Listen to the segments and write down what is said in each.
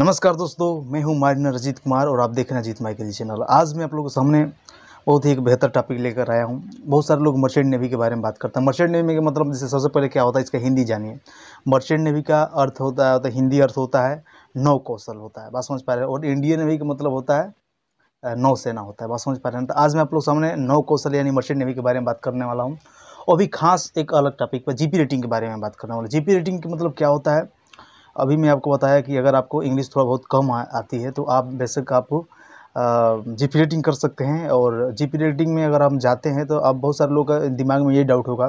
नमस्कार दोस्तों मैं हूं मार्जिनर अजीत कुमार और आप देख रहे हैं अजीत माइकल चैनल आज मैं आप लोगों के सामने बहुत ही एक बेहतर टॉपिक लेकर आया हूं बहुत सारे लोग मर्चेंट नेवी के बारे में बात करते हैं मर्चेंट नेवी का मतलब जैसे सबसे पहले क्या होता है इसका हिंदी जानिए मर्चेंट नेवी का अर्थ होता है हिंदी अर्थ होता है नौ कौशल होता है बात समझ पा रहे हैं और इंडियन नेवी का मतलब होता है नौसेना होता है बात समझ पा रहे हैं तो आज मैं आप लोग सामने नौ कौशल यानी मर्चेंट नेवी के बारे में बात करने वाला हूँ और भी खास एक अलग टॉपिक पर जीपी रेटिंग के बारे में बात करने वाला जीपी रेटिंग का मतलब क्या होता है अभी मैं आपको बताया कि अगर आपको इंग्लिश थोड़ा बहुत कम आ, आती है तो आप बेसक आप जी पी रेटिंग कर सकते हैं और जी पी रेटिंग में अगर हम जाते हैं तो आप बहुत सारे लोगों का दिमाग में ये डाउट होगा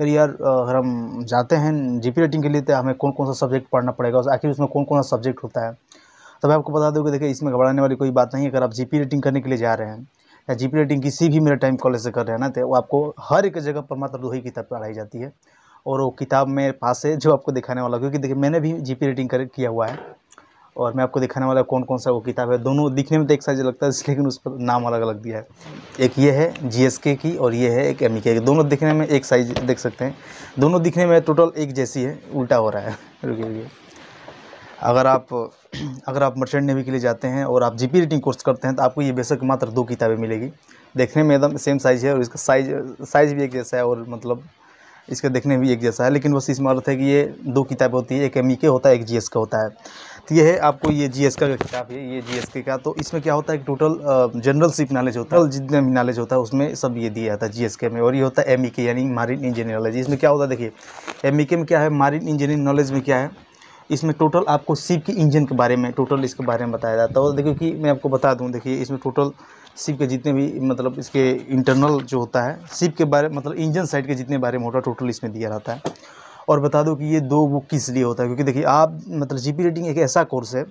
कि यार अगर हम जाते हैं जी पी रेटिंग के लिए तो हमें कौन कौन सा सब्जेक्ट पढ़ना पड़ेगा आखिर उसमें कौन कौन सा सब्जेक्ट होता है तो मैं आपको बता दूँगी देखिए इसमें घबराने वाली कोई बात नहीं अगर आप जी पी रेटिंग करने के लिए जा रहे हैं या जी पी रेटिंग किसी भी मेरे टाइम कॉलेज से कर रहे हैं ना तो वो आपको हर एक जगह पर मात्र दो ही किताब पढ़ाई जाती है और वो किताब मेरे पास है जो आपको दिखाने वाला क्योंकि देखिए मैंने भी जी पी रेटिंग कर किया हुआ है और मैं आपको दिखाने वाला कौन कौन सा वो किताब है दोनों दिखने में तो एक साइज लगता है लेकिन उस पर नाम अलग अलग दिया है एक ये है के की और ये है एक एम e की दोनों दिखने में एक साइज देख सकते हैं दोनों दिखने में टोटल एक जैसी है उल्टा हो रहा है रुके रुके अगर आप अगर आप मर्चेंट नेवी के लिए जाते हैं और आप जी पी रेटिंग कोर्स करते हैं तो आपको ये बेशक मात्र दो किताबें मिलेगी देखने में एकदम सेम साइज़ है और इसका साइज साइज़ भी एक जैसा है और मतलब इसका देखने में भी एक जैसा है लेकिन बस इसमें अर्थ है कि ये दो किताब होती है एक एम के e होता है एक जी का होता है तो ये है आपको ये जी का किताब है ये जी के का तो इसमें क्या होता है टोटल जनरल सिप नॉलेज होता है जितना भी नॉलेज होता है उसमें सब ये दिया जाता है जी के में और ये होता है एम के e यानी मारिन इंजीनियर नॉलेज इसमें क्या होता है देखिए एम के e में क्या है मारिन इंजीनियर नॉलेज में क्या है इसमें टोटल आपको सिप के इंजन के बारे में टोटल इसके बारे में बताया जाता है और देखिए कि मैं आपको बता दूं देखिए इसमें टोटल सिप के जितने भी मतलब इसके इंटरनल जो होता है शिप के बारे मतलब इंजन साइड के जितने बारे में होता है टोटल इसमें दिया रहता है और बता दो कि ये दो बुक किस लिए होता है क्योंकि देखिए आप मतलब जीपी रेटिंग एक ऐसा कोर्स है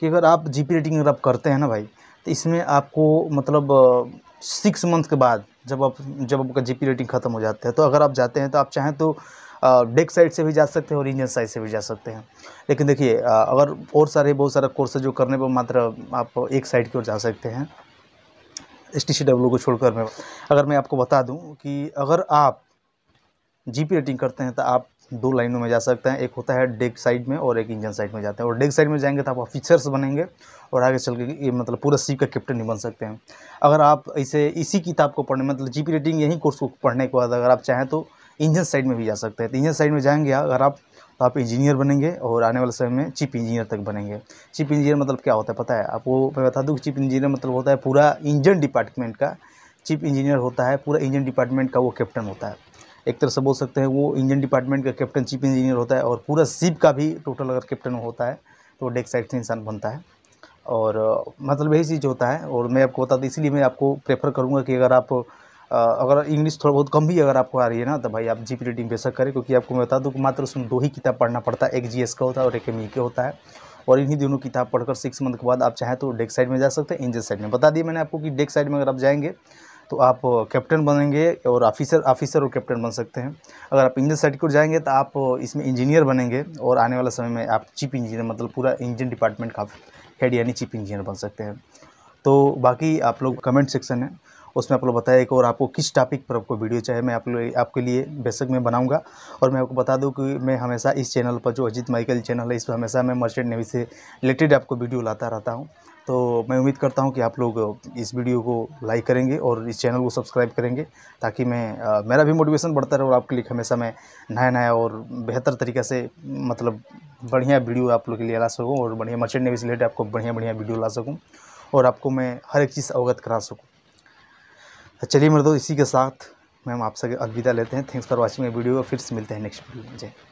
कि अगर आप जीपी रेटिंग अगर आप करते हैं ना भाई तो इसमें आपको मतलब सिक्स मंथ के बाद जब आप जब आपका जी रेटिंग ख़त्म हो जाता है तो अगर आप जाते हैं तो आप चाहें तो डेक साइड से भी जा सकते हैं और इंजन साइड से भी जा सकते हैं लेकिन देखिए अगर और सारे बहुत सारे कोर्स जो करने पर मात्र आप एक साइड की ओर जा सकते हैं एस टी को छोड़कर मैं अगर मैं आपको बता दूं कि अगर आप जीपी रेटिंग करते हैं तो आप दो लाइनों में जा सकते हैं एक होता है डेक साइड में और एक इंजन साइड में जाते हैं और डेक साइड में जाएंगे तो आप ऑफिसर्स बनेंगे और आगे चल के ये मतलब पूरा सी का कैप्टन ही बन सकते हैं अगर आप इसे इसी किताब को पढ़ने मतलब पी रेटिंग यही कोर्स को पढ़ने के बाद अगर आप चाहें तो इंजन साइड में भी जा सकते हैं तो इंजन साइड में जाएंगे अगर आप तो आप इंजीनियर बनेंगे और आने वाले समय में चीफ इंजीनियर तक बनेंगे चीफ इंजीनियर मतलब क्या होता है पता है आपको मैं बता दूँ चीफ इंजीनियर मतलब होता है पूरा इंजन डिपार्टमेंट का चीफ इंजीनियर होता है पूरा इंजन डिपार्टमेंट का वो कैप्टन होता है एक तरह से बोल सकते हैं वो इंजन डिपार्टमेंट का कैप्टन चीफ इंजीनियर होता है और पूरा सिप का भी टोटल अगर कैप्टन होता है तो डेक साइड से इंसान बनता है और मतलब यही चीज़ होता है और मैं आपको बता दूँ इसलिए मैं आपको प्रेफर करूँगा कि अगर आप अगर इंग्लिश थोड़ा बहुत कम भी अगर आपको आ रही है ना तो भाई आप जी पी रीडिंग बेशक करें क्योंकि आपको मैं बता दूँ कि मात्र उसमें दो ही किताब पढ़ना पड़ता है एक जी का होता है और एक एम का e होता है और इन्हीं दोनों किताब पढ़कर सिक्स मंथ के बाद आप चाहें तो डेक साइड में जा सकते हैं इंजन साइड में बता दिए मैंने आपको कि डेक साइड में अगर आप जाएंगे तो आप कैप्टन बनेंगे और ऑफिसर ऑफिसर और कैप्टन बन सकते हैं अगर आप इंजन साइड को जाएंगे तो आप इसमें इंजीनियर बनेंगे और आने वाला समय में आप चीफ इंजीनियर मतलब पूरा इंजन डिपार्टमेंट का हेड यानी चीफ इंजीनियर बन सकते हैं तो बाकी आप लोग कमेंट सेक्शन है उसमें आप लोग बताया कि और आपको किस टॉपिक पर आपको वीडियो चाहिए मैं आप लोग आपके लिए बेशक में बनाऊँगा और मैं आपको बता दूँ कि मैं हमेशा इस चैनल पर जो अजीत माइकल चैनल है इस पर हमेशा मैं मर्चेंट नेवी से रिलेटेड आपको वीडियो लाता रहता हूँ तो मैं उम्मीद करता हूँ कि आप लोग इस वीडियो को लाइक करेंगे और इस चैनल को सब्सक्राइब करेंगे ताकि मैं मेरा भी मोटिवेशन बढ़ता रहे और आपके लिए हमेशा मैं नया नया और बेहतर तरीके से मतलब बढ़िया वीडियो आप लोग के लिए ला सकूँ और बढ़िया मर्चेंट नेवी से रिलेटेड आपको बढ़िया बढ़िया वीडियो ला सकूँ और आपको मैं हर एक चीज़ अवगत करा सकूँ तो चलिए मेरे दो इसी के साथ मैम आपसे अलविदा लेते हैं thanks for watching my video फिर से मिलते हैं नेक्स्ट वीडियो में जय